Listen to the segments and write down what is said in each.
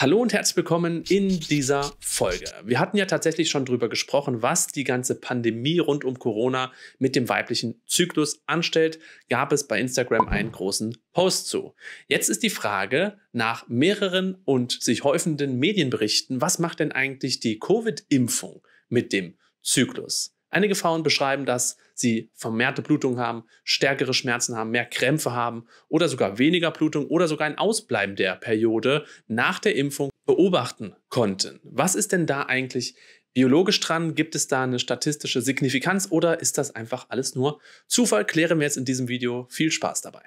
Hallo und herzlich willkommen in dieser Folge. Wir hatten ja tatsächlich schon drüber gesprochen, was die ganze Pandemie rund um Corona mit dem weiblichen Zyklus anstellt. Gab es bei Instagram einen großen Post zu. Jetzt ist die Frage nach mehreren und sich häufenden Medienberichten, was macht denn eigentlich die Covid-Impfung mit dem Zyklus? Einige Frauen beschreiben, dass sie vermehrte Blutung haben, stärkere Schmerzen haben, mehr Krämpfe haben oder sogar weniger Blutung oder sogar ein Ausbleiben der Periode nach der Impfung beobachten konnten. Was ist denn da eigentlich biologisch dran? Gibt es da eine statistische Signifikanz oder ist das einfach alles nur Zufall? Klären wir jetzt in diesem Video. Viel Spaß dabei.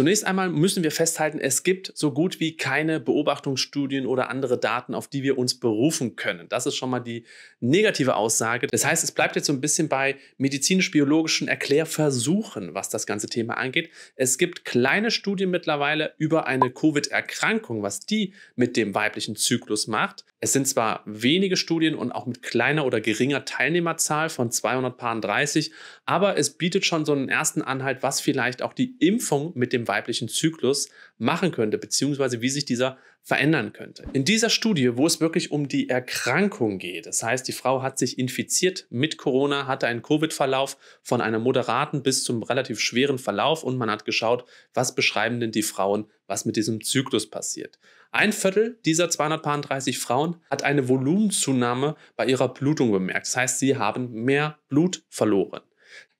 Zunächst einmal müssen wir festhalten, es gibt so gut wie keine Beobachtungsstudien oder andere Daten, auf die wir uns berufen können. Das ist schon mal die negative Aussage. Das heißt, es bleibt jetzt so ein bisschen bei medizinisch-biologischen Erklärversuchen, was das ganze Thema angeht. Es gibt kleine Studien mittlerweile über eine Covid-Erkrankung, was die mit dem weiblichen Zyklus macht. Es sind zwar wenige Studien und auch mit kleiner oder geringer Teilnehmerzahl von 230, aber es bietet schon so einen ersten Anhalt, was vielleicht auch die Impfung mit dem weiblichen Zyklus machen könnte, beziehungsweise wie sich dieser verändern könnte. In dieser Studie, wo es wirklich um die Erkrankung geht, das heißt, die Frau hat sich infiziert mit Corona, hatte einen Covid-Verlauf von einem moderaten bis zum relativ schweren Verlauf und man hat geschaut, was beschreiben denn die Frauen, was mit diesem Zyklus passiert. Ein Viertel dieser 232 Frauen hat eine Volumenzunahme bei ihrer Blutung bemerkt. Das heißt, sie haben mehr Blut verloren.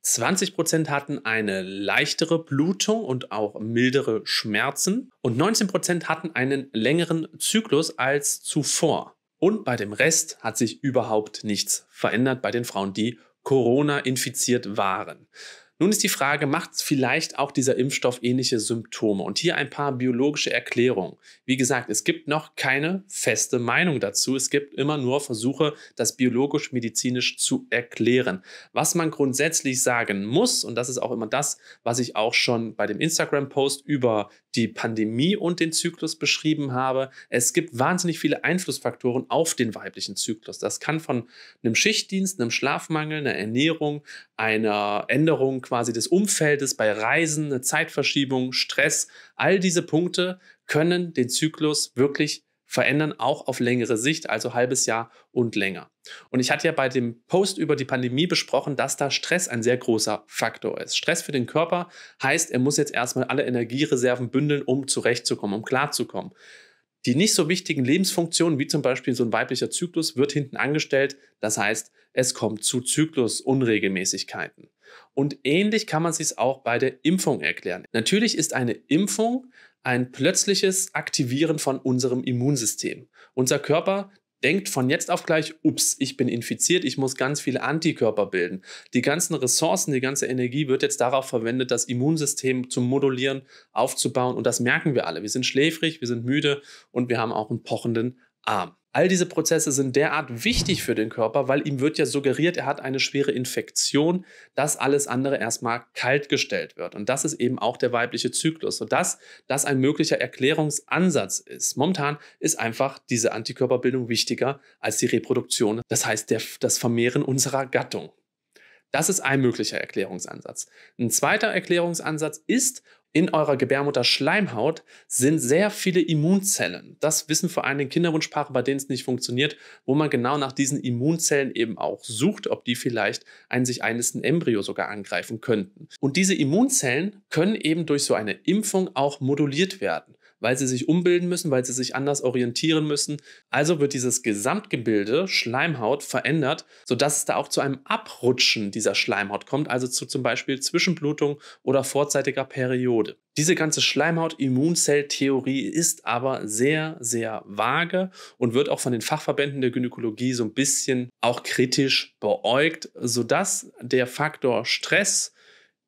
20 hatten eine leichtere Blutung und auch mildere Schmerzen und 19 hatten einen längeren Zyklus als zuvor. Und bei dem Rest hat sich überhaupt nichts verändert bei den Frauen, die Corona infiziert waren. Nun ist die Frage, macht vielleicht auch dieser Impfstoff ähnliche Symptome? Und hier ein paar biologische Erklärungen. Wie gesagt, es gibt noch keine feste Meinung dazu. Es gibt immer nur Versuche, das biologisch-medizinisch zu erklären. Was man grundsätzlich sagen muss, und das ist auch immer das, was ich auch schon bei dem Instagram-Post über die Pandemie und den Zyklus beschrieben habe, es gibt wahnsinnig viele Einflussfaktoren auf den weiblichen Zyklus. Das kann von einem Schichtdienst, einem Schlafmangel, einer Ernährung, einer Änderung quasi des Umfeldes, bei Reisen, eine Zeitverschiebung, Stress, all diese Punkte können den Zyklus wirklich verändern, auch auf längere Sicht, also halbes Jahr und länger. Und ich hatte ja bei dem Post über die Pandemie besprochen, dass da Stress ein sehr großer Faktor ist. Stress für den Körper heißt, er muss jetzt erstmal alle Energiereserven bündeln, um zurechtzukommen, um klarzukommen. Die nicht so wichtigen Lebensfunktionen, wie zum Beispiel so ein weiblicher Zyklus, wird hinten angestellt. Das heißt, es kommt zu Zyklusunregelmäßigkeiten. Und ähnlich kann man sich auch bei der Impfung erklären. Natürlich ist eine Impfung ein plötzliches Aktivieren von unserem Immunsystem. Unser Körper denkt von jetzt auf gleich, ups, ich bin infiziert, ich muss ganz viele Antikörper bilden. Die ganzen Ressourcen, die ganze Energie wird jetzt darauf verwendet, das Immunsystem zu modulieren, aufzubauen und das merken wir alle. Wir sind schläfrig, wir sind müde und wir haben auch einen pochenden Arm. All diese Prozesse sind derart wichtig für den Körper, weil ihm wird ja suggeriert, er hat eine schwere Infektion, dass alles andere erstmal kaltgestellt wird. Und das ist eben auch der weibliche Zyklus, sodass das ein möglicher Erklärungsansatz ist. Momentan ist einfach diese Antikörperbildung wichtiger als die Reproduktion, das heißt der, das Vermehren unserer Gattung. Das ist ein möglicher Erklärungsansatz. Ein zweiter Erklärungsansatz ist, in eurer Gebärmutter Schleimhaut sind sehr viele Immunzellen. Das wissen vor allem Kinderwunschpaare, bei denen es nicht funktioniert, wo man genau nach diesen Immunzellen eben auch sucht, ob die vielleicht einen sich einlistenden Embryo sogar angreifen könnten. Und diese Immunzellen können eben durch so eine Impfung auch moduliert werden weil sie sich umbilden müssen, weil sie sich anders orientieren müssen. Also wird dieses Gesamtgebilde Schleimhaut verändert, sodass es da auch zu einem Abrutschen dieser Schleimhaut kommt, also zu zum Beispiel Zwischenblutung oder vorzeitiger Periode. Diese ganze schleimhaut immunzell theorie ist aber sehr, sehr vage und wird auch von den Fachverbänden der Gynäkologie so ein bisschen auch kritisch beäugt, sodass der Faktor Stress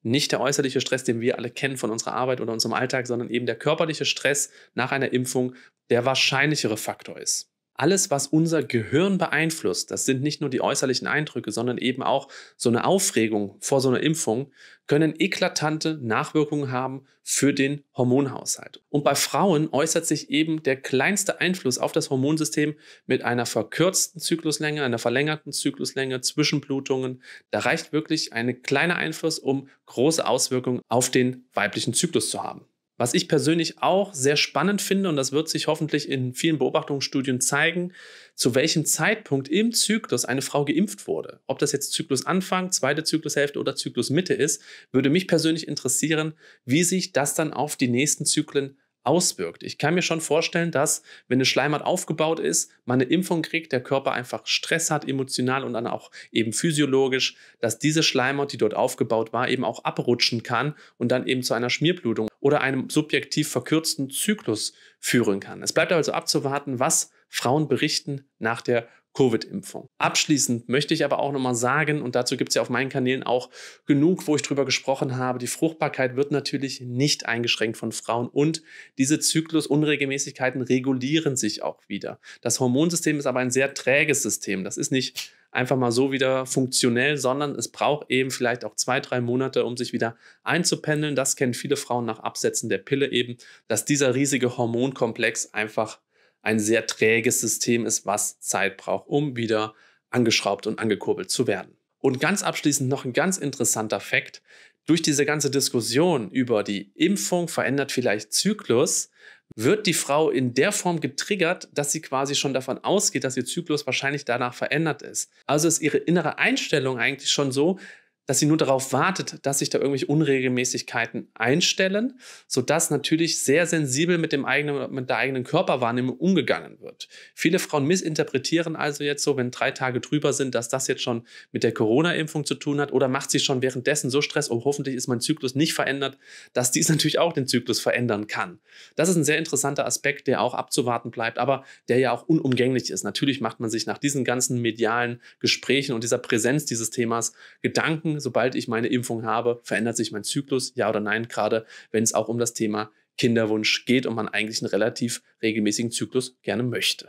nicht der äußerliche Stress, den wir alle kennen von unserer Arbeit oder unserem Alltag, sondern eben der körperliche Stress nach einer Impfung der wahrscheinlichere Faktor ist alles, was unser Gehirn beeinflusst, das sind nicht nur die äußerlichen Eindrücke, sondern eben auch so eine Aufregung vor so einer Impfung, können eklatante Nachwirkungen haben für den Hormonhaushalt. Und bei Frauen äußert sich eben der kleinste Einfluss auf das Hormonsystem mit einer verkürzten Zykluslänge, einer verlängerten Zykluslänge, Zwischenblutungen. Da reicht wirklich ein kleiner Einfluss, um große Auswirkungen auf den weiblichen Zyklus zu haben. Was ich persönlich auch sehr spannend finde, und das wird sich hoffentlich in vielen Beobachtungsstudien zeigen, zu welchem Zeitpunkt im Zyklus eine Frau geimpft wurde. Ob das jetzt Zyklusanfang, zweite Zyklushälfte oder Zyklusmitte ist, würde mich persönlich interessieren, wie sich das dann auf die nächsten Zyklen auswirkt. Ich kann mir schon vorstellen, dass, wenn eine Schleimhaut aufgebaut ist, man eine Impfung kriegt, der Körper einfach Stress hat, emotional und dann auch eben physiologisch, dass diese Schleimhaut, die dort aufgebaut war, eben auch abrutschen kann und dann eben zu einer Schmierblutung oder einem subjektiv verkürzten Zyklus führen kann. Es bleibt also abzuwarten, was Frauen berichten nach der Covid-Impfung. Abschließend möchte ich aber auch nochmal sagen, und dazu gibt es ja auf meinen Kanälen auch genug, wo ich drüber gesprochen habe, die Fruchtbarkeit wird natürlich nicht eingeschränkt von Frauen und diese Zyklusunregelmäßigkeiten regulieren sich auch wieder. Das Hormonsystem ist aber ein sehr träges System. Das ist nicht einfach mal so wieder funktionell, sondern es braucht eben vielleicht auch zwei, drei Monate, um sich wieder einzupendeln. Das kennen viele Frauen nach Absetzen der Pille eben, dass dieser riesige Hormonkomplex einfach ein sehr träges System ist, was Zeit braucht, um wieder angeschraubt und angekurbelt zu werden. Und ganz abschließend noch ein ganz interessanter Fakt. Durch diese ganze Diskussion über die Impfung verändert vielleicht Zyklus, wird die Frau in der Form getriggert, dass sie quasi schon davon ausgeht, dass ihr Zyklus wahrscheinlich danach verändert ist. Also ist ihre innere Einstellung eigentlich schon so, dass sie nur darauf wartet, dass sich da irgendwelche Unregelmäßigkeiten einstellen, sodass natürlich sehr sensibel mit, dem eigenen, mit der eigenen Körperwahrnehmung umgegangen wird. Viele Frauen missinterpretieren also jetzt so, wenn drei Tage drüber sind, dass das jetzt schon mit der Corona-Impfung zu tun hat oder macht sie schon währenddessen so Stress, oh hoffentlich ist mein Zyklus nicht verändert, dass dies natürlich auch den Zyklus verändern kann. Das ist ein sehr interessanter Aspekt, der auch abzuwarten bleibt, aber der ja auch unumgänglich ist. Natürlich macht man sich nach diesen ganzen medialen Gesprächen und dieser Präsenz dieses Themas Gedanken, gucken, sobald ich meine Impfung habe, verändert sich mein Zyklus, ja oder nein, gerade wenn es auch um das Thema Kinderwunsch geht und man eigentlich einen relativ regelmäßigen Zyklus gerne möchte.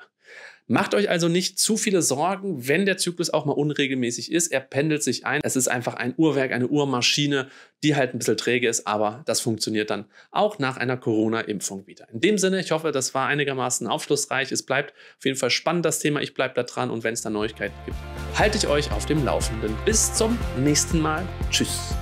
Macht euch also nicht zu viele Sorgen, wenn der Zyklus auch mal unregelmäßig ist. Er pendelt sich ein. Es ist einfach ein Uhrwerk, eine Uhrmaschine, die halt ein bisschen träge ist, aber das funktioniert dann auch nach einer Corona-Impfung wieder. In dem Sinne, ich hoffe, das war einigermaßen aufschlussreich. Es bleibt auf jeden Fall spannend, das Thema. Ich bleibe da dran und wenn es da Neuigkeiten gibt, halte ich euch auf dem Laufenden. Bis zum nächsten Mal. Tschüss.